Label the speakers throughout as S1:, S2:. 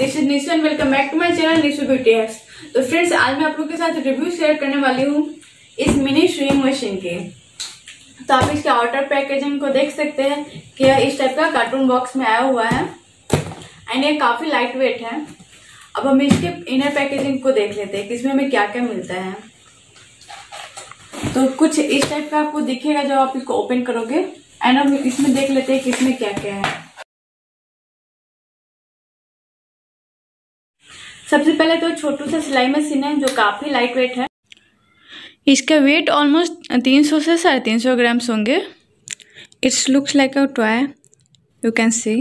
S1: this is Nishan welcome back to my channel Nishu beauty hacks तो friends आज मैं आप लोगों के साथ रिव्यू शेयर करने वाली हूँ इस मिनी स्विंग मशीन के तो आप इसके आउटर पैकेजिंग को देख सकते हैं कि यह इस टाइप का कार्टून बॉक्स में आया हुआ है एंड ये काफ़ी लाइट वेट है अब हम इसके इनर पैकेजिंग को देख लेते हैं कि इसमें हमें क्या क्या मिलता है तो कुछ इस टाइप का आपको दिखेगा जब आप इसको ओपन करोगे एंड हम इसमें देख लेते हैं कि इसमें क्या क्या है सबसे पहले तो छोटू सा सिलाई मशीन है जो काफ़ी लाइट वेट है इसका वेट ऑलमोस्ट तीन सौ से साढ़े तीन सौ ग्राम्स होंगे it's looks like a toy you can see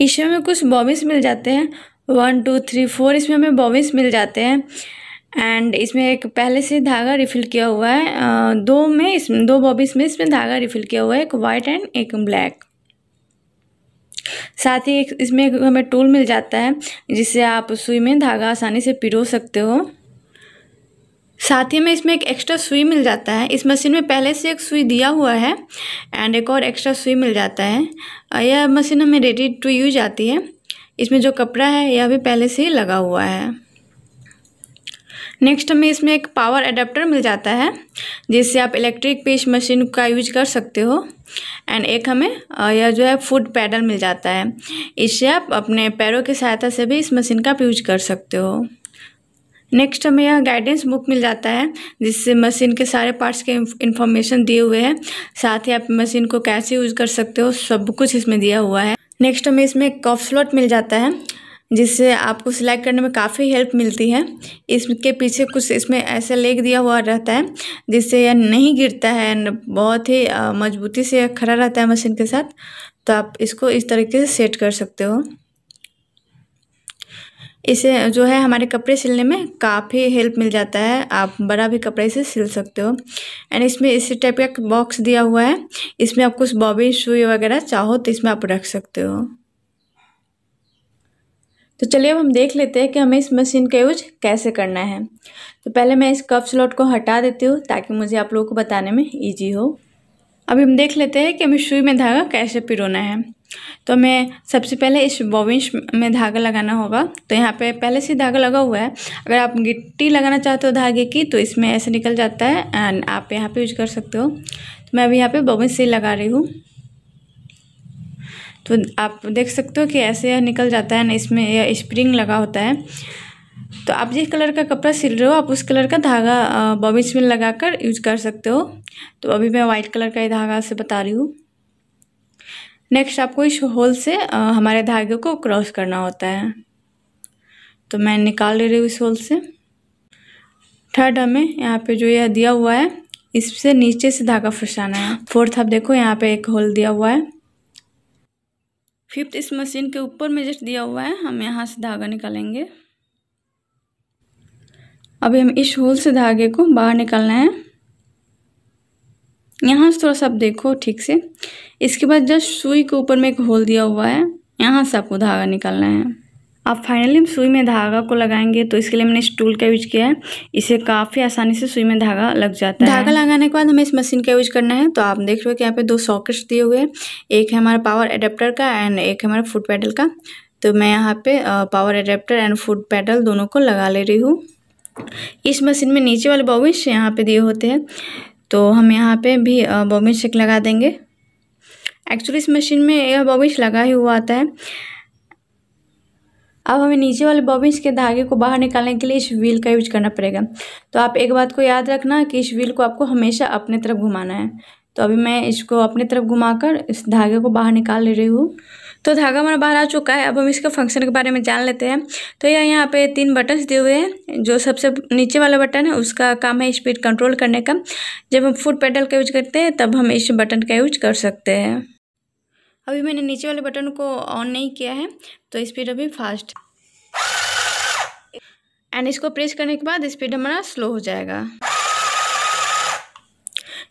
S1: इसमें हमें कुछ बॉबिस मिल जाते हैं वन टू थ्री फोर इसमें हमें बॉबिस मिल जाते हैं एंड इसमें एक पहले से धागा रिफिल किया हुआ है दो में इसमें दो बॉबिस में इसमें धागा रिफिल किया हुआ है एक वाइट एंड एक ब्लैक साथ ही इसमें हमें टूल मिल जाता है जिससे आप सुई में धागा आसानी से पिरो सकते हो साथ ही में इसमें एक एक्स्ट्रा सुई मिल जाता है इस मशीन में पहले से एक सुई दिया हुआ है एंड एक और एक्स्ट्रा सुई मिल जाता है यह मशीन हमें रेडी टू यूज आती है इसमें जो कपड़ा है यह भी पहले से ही लगा हुआ है नेक्स्ट हमें इसमें एक पावर एडाप्टर मिल जाता है जिससे आप इलेक्ट्रिक पेश मशीन का यूज कर सकते हो एंड एक हमें यह जो है फुट पैडल मिल जाता है इससे आप अपने पैरों की सहायता से भी इस मशीन का आप यूज कर सकते हो नेक्स्ट हमें यह गाइडेंस बुक मिल जाता है जिससे मशीन के सारे पार्ट्स के इन्फॉर्मेशन दिए हुए हैं साथ ही आप मशीन को कैसे यूज़ कर सकते हो सब कुछ इसमें दिया हुआ है नेक्स्ट हमें इसमें कॉफ स्लॉट मिल जाता है जिससे आपको सिलाई करने में काफ़ी हेल्प मिलती है इसके पीछे कुछ इसमें ऐसा लेग दिया हुआ रहता है जिससे यह नहीं गिरता है एंड बहुत ही मजबूती से खड़ा रहता है मशीन के साथ तो आप इसको इस तरीके से सेट कर सकते हो इसे जो है हमारे कपड़े सिलने में काफ़ी हेल्प मिल जाता है आप बड़ा भी कपड़े से सिल सकते हो एंड इसमें इसी टाइप का बॉक्स दिया हुआ है इसमें आप कुछ बॉबी सुई वगैरह चाहो तो इसमें आप रख सकते हो तो चलिए अब हम देख लेते हैं कि हमें इस मशीन का यूज कैसे करना है तो पहले मैं इस कफ स्लॉट को हटा देती हूँ ताकि मुझे आप लोगों को बताने में ईजी हो अब हम देख लेते हैं कि हमें सुई में धागा कैसे पिरोना है तो हमें सबसे पहले इस बॉबिंस में धागा लगाना होगा तो यहाँ पे पहले से धागा लगा हुआ है अगर आप गिट्टी लगाना चाहते हो धागे की तो इसमें ऐसे निकल जाता है एंड आप यहाँ पे यूज कर सकते हो तो मैं अभी यहाँ पे बॉबिन से लगा रही हूँ तो आप देख सकते हो कि ऐसे यह निकल जाता है ना इसमें यह स्प्रिंग लगा होता है तो आप जिस कलर का कपड़ा सिल रहे हो आप उस कलर का धागा बॉबिस में लगा कर यूज कर सकते हो तो अभी मैं वाइट कलर का ही धागा से बता रही हूँ नेक्स्ट आपको इस होल से हमारे धागे को क्रॉस करना होता है तो मैं निकाल ले रही हूँ इस होल से थर्ड हमें यहाँ पे जो यह दिया हुआ है इससे नीचे से धागा फंसाना है फोर्थ आप देखो यहाँ पे एक होल दिया हुआ है फिफ्थ इस मशीन के ऊपर में जस्ट दिया हुआ है हम यहाँ से धागा निकालेंगे अभी हम इस होल से धागे को बाहर निकालना है यहाँ से थोड़ा सा आप देखो ठीक से इसके बाद जस्ट सुई के ऊपर में एक होल दिया हुआ है यहाँ से आपको धागा निकालना है अब फाइनली हम सुई में धागा को लगाएंगे तो इसके लिए मैंने स्टूल का यूज किया है इसे काफ़ी आसानी से सुई में धागा लग जाता है धागा लगाने के बाद हमें इस मशीन का यूज करना है तो आप देख रहे हो कि यहाँ पे दो सॉकेट्स दिए हुए हैं एक है हमारा पावर एडेप्टर का एंड एक है हमारा फुट पैडल का तो मैं यहाँ पे power adapter and foot pedal दोनों को लगा ले रही हूँ इस मशीन में नीचे वाले बॉबिश यहाँ पे दिए होते हैं तो हम यहाँ पे भी बॉबिश लगा देंगे एक्चुअली इस मशीन में यह बॉबिश लगा ही हुआ आता है अब हमें नीचे वाले बॉबिन्स के धागे को बाहर निकालने के लिए इस व्हील का यूज करना पड़ेगा तो आप एक बात को याद रखना कि इस व्हील को आपको हमेशा अपने तरफ घुमाना है तो अभी मैं इसको अपने तरफ घुमाकर इस धागे को बाहर निकाल ले रही हूँ तो धागा हमारा बाहर आ चुका है अब हम इसके फंक्शन के बारे में जान लेते हैं तो यह यहाँ पे तीन बटन्स दिए हुए हैं जो सबसे नीचे वाला बटन है उसका काम है स्पीड कंट्रोल करने का जब हम फुट पेडल का यूज करते हैं तब हम इस बटन का यूज कर सकते हैं अभी मैंने नीचे वाले बटन को ऑन नहीं किया है तो स्पीड अभी फास्ट एंड इसको प्रेस करने के बाद स्पीड हमारा स्लो हो जाएगा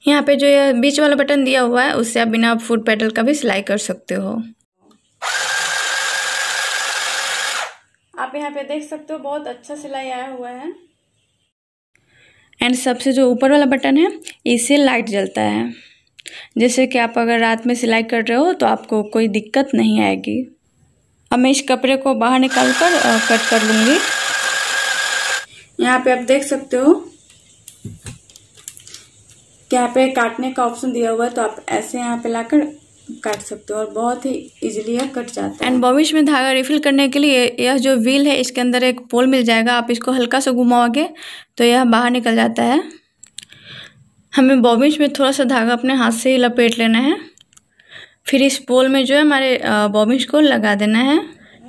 S1: यहाँ पे जो यह बीच वाला बटन दिया हुआ है उससे आप बिना फूड पेडल का भी सिलाई कर सकते हो आप यहाँ पे देख सकते हो बहुत अच्छा सिलाई आया हुआ है एंड सबसे जो ऊपर वाला बटन है इससे लाइट जलता है जैसे कि आप अगर रात में सिलाई कर रहे हो तो आपको कोई दिक्कत नहीं आएगी अब मैं इस कपड़े को बाहर निकाल कर कट कर लूँगी यहाँ पे आप देख सकते हो यहाँ पे काटने का ऑप्शन दिया हुआ है तो आप ऐसे यहाँ पे लाकर काट सकते हो और बहुत ही इजीली यह कट जाता है एंड बॉबिश में धागा रिफिल करने के लिए यह जो व्हील है इसके अंदर एक पोल मिल जाएगा आप इसको हल्का सा घुमाओगे तो यह बाहर निकल जाता है हमें बॉबिश में थोड़ा सा धागा अपने हाथ से ही लपेट लेना है फिर इस पोल में जो है हमारे बॉबिश को लगा देना है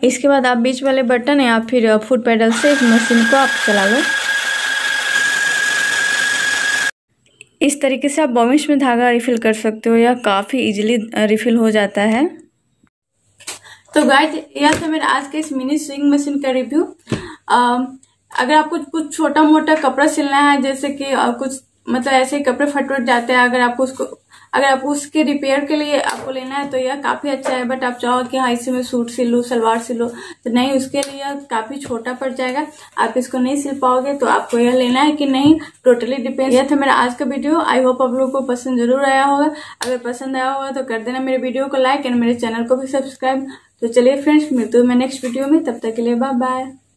S1: इसके बाद आप बीच वाले बटन या फिर फुट पैडल से इस मशीन को आप चला लो इस तरीके से आप बॉमिश में धागा रिफ़िल कर सकते हो या काफ़ी इजीली रिफ़िल हो जाता है तो गाइज यह था मेरा आज के इस मिनी स्विंग मशीन का रिव्यू अगर आपको कुछ छोटा मोटा कपड़ा सिलना है जैसे कि कुछ मतलब ऐसे ही कपड़े फटवट जाते हैं अगर आपको उसको अगर आप उसके रिपेयर के लिए आपको लेना है तो यह काफ़ी अच्छा है बट आप चाहो कि हाँ इसी में सूट सिल लो सलवार सिलो तो नहीं उसके लिए काफ़ी छोटा पड़ जाएगा आप इसको नहीं सिल पाओगे तो आपको यह लेना है कि नहीं टोटली डिपेंड यह था मेरा आज का वीडियो आई होप आप लोगों को पसंद जरूर आया होगा अगर पसंद आया होगा तो कर देना मेरे वीडियो को लाइक एंड मेरे चैनल को भी सब्सक्राइब तो चलिए फ्रेंड्स मिलते हूँ मैं नेक्स्ट वीडियो में तब तक के लिए बाय बाय